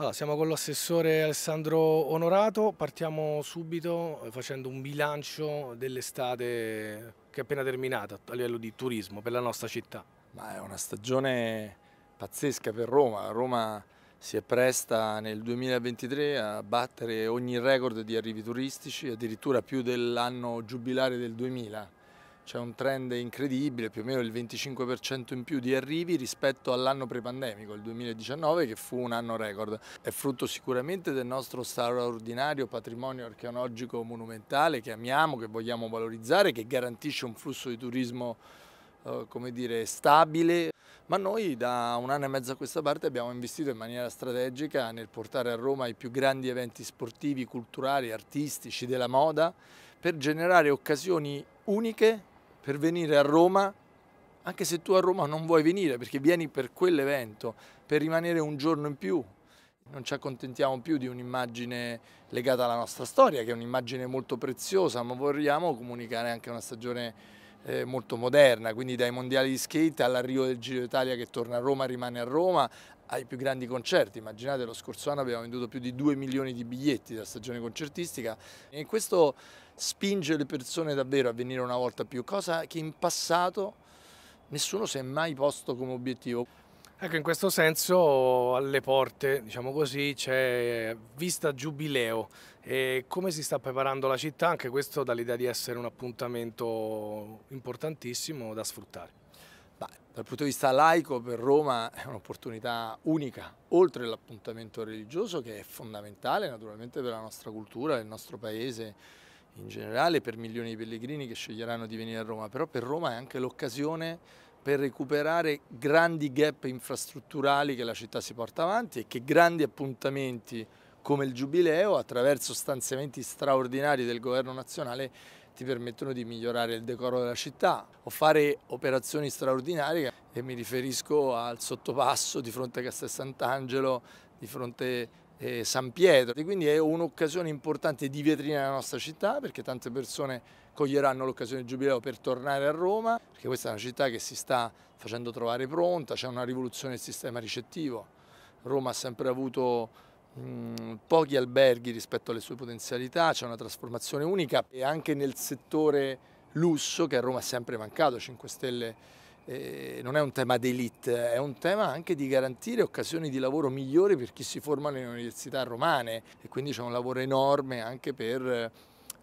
Allora, siamo con l'assessore Alessandro Onorato, partiamo subito eh, facendo un bilancio dell'estate che è appena terminata a livello di turismo per la nostra città. Ma è una stagione pazzesca per Roma, Roma si è presta nel 2023 a battere ogni record di arrivi turistici, addirittura più dell'anno giubilare del 2000 c'è un trend incredibile, più o meno il 25% in più di arrivi rispetto all'anno pre-pandemico, il 2019, che fu un anno record. È frutto sicuramente del nostro straordinario patrimonio archeologico monumentale che amiamo, che vogliamo valorizzare, che garantisce un flusso di turismo eh, come dire, stabile, ma noi da un anno e mezzo a questa parte abbiamo investito in maniera strategica nel portare a Roma i più grandi eventi sportivi, culturali, artistici, della moda, per generare occasioni uniche per venire a Roma, anche se tu a Roma non vuoi venire perché vieni per quell'evento, per rimanere un giorno in più. Non ci accontentiamo più di un'immagine legata alla nostra storia, che è un'immagine molto preziosa, ma vogliamo comunicare anche una stagione eh, molto moderna, quindi dai mondiali di skate all'arrivo del Giro d'Italia che torna a Roma, rimane a Roma, ai più grandi concerti. Immaginate, lo scorso anno abbiamo venduto più di 2 milioni di biglietti della stagione concertistica e questo spinge le persone davvero a venire una volta più, cosa che in passato nessuno si è mai posto come obiettivo. Ecco, in questo senso alle porte, diciamo così, c'è Vista Giubileo. E come si sta preparando la città? Anche questo dà l'idea di essere un appuntamento importantissimo da sfruttare. Beh, dal punto di vista laico per Roma è un'opportunità unica, oltre all'appuntamento religioso che è fondamentale naturalmente per la nostra cultura, il nostro paese in generale, per milioni di pellegrini che sceglieranno di venire a Roma, però per Roma è anche l'occasione per recuperare grandi gap infrastrutturali che la città si porta avanti e che grandi appuntamenti come il Giubileo attraverso stanziamenti straordinari del governo nazionale ti permettono di migliorare il decoro della città o fare operazioni straordinarie e mi riferisco al sottopasso di fronte a Castel Sant'Angelo, di fronte eh, San Pietro e quindi è un'occasione importante di vetrina della nostra città perché tante persone coglieranno l'occasione del giubileo per tornare a Roma perché questa è una città che si sta facendo trovare pronta, c'è una rivoluzione del sistema ricettivo. Roma ha sempre avuto pochi alberghi rispetto alle sue potenzialità, c'è una trasformazione unica e anche nel settore lusso che a Roma è sempre mancato, 5 Stelle eh, non è un tema d'elite, è un tema anche di garantire occasioni di lavoro migliori per chi si forma nelle università romane e quindi c'è un lavoro enorme anche per eh,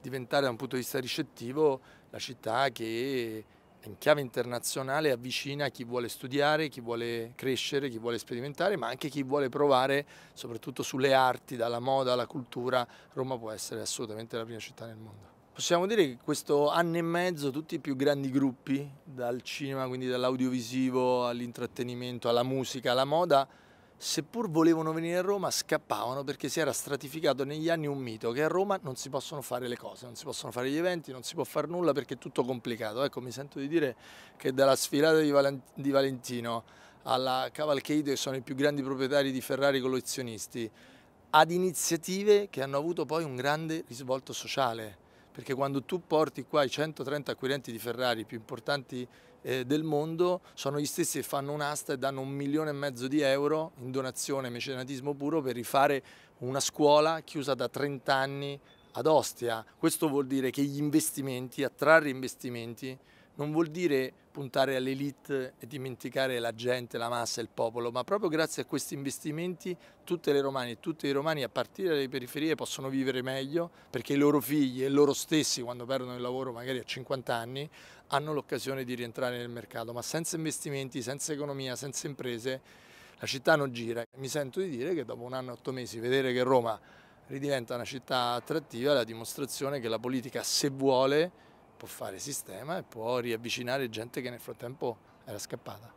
diventare da un punto di vista ricettivo la città che in chiave internazionale avvicina chi vuole studiare, chi vuole crescere, chi vuole sperimentare, ma anche chi vuole provare soprattutto sulle arti, dalla moda alla cultura, Roma può essere assolutamente la prima città nel mondo. Possiamo dire che questo anno e mezzo tutti i più grandi gruppi, dal cinema, quindi dall'audiovisivo all'intrattenimento, alla musica, alla moda, seppur volevano venire a Roma scappavano perché si era stratificato negli anni un mito che a Roma non si possono fare le cose, non si possono fare gli eventi, non si può fare nulla perché è tutto complicato. Ecco, mi sento di dire che dalla sfilata di Valentino alla Cavalcade, che sono i più grandi proprietari di Ferrari collezionisti, ad iniziative che hanno avuto poi un grande risvolto sociale perché quando tu porti qua i 130 acquirenti di Ferrari più importanti eh, del mondo, sono gli stessi che fanno un'asta e danno un milione e mezzo di euro in donazione, mecenatismo puro, per rifare una scuola chiusa da 30 anni ad Ostia. Questo vuol dire che gli investimenti, attrarre investimenti, non vuol dire puntare all'elite e dimenticare la gente, la massa, il popolo, ma proprio grazie a questi investimenti tutte le romane e tutti i romani a partire dalle periferie possono vivere meglio perché i loro figli e loro stessi quando perdono il lavoro magari a 50 anni hanno l'occasione di rientrare nel mercato, ma senza investimenti, senza economia, senza imprese la città non gira. Mi sento di dire che dopo un anno e otto mesi vedere che Roma ridiventa una città attrattiva è la dimostrazione che la politica se vuole può fare sistema e può riavvicinare gente che nel frattempo era scappata.